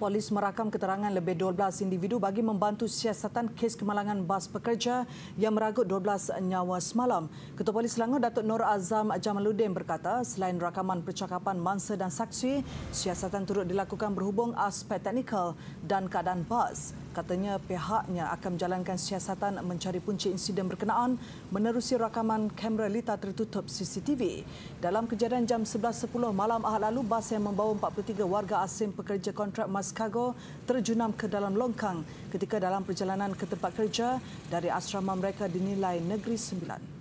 polis merakam keterangan lebih 12 individu bagi membantu siasatan kes kemalangan bas pekerja yang meragut 12 nyawa semalam. Ketua Polis Selangor Datuk Nur Azam Jamaluddin berkata, selain rakaman percakapan mangsa dan saksi, siasatan turut dilakukan berhubung aspek teknikal dan keadaan bas. Katanya pihaknya akan menjalankan siasatan mencari punca insiden berkenaan menerusi rakaman kamera lita tertutup CCTV. Dalam kejadian jam 11.10 malam ahad lalu, bas yang membawa 43 warga asing pekerja kontrak masih Chicago terjunam ke dalam longkang ketika dalam perjalanan ke tempat kerja dari asrama mereka dinilai Negeri Sembilan.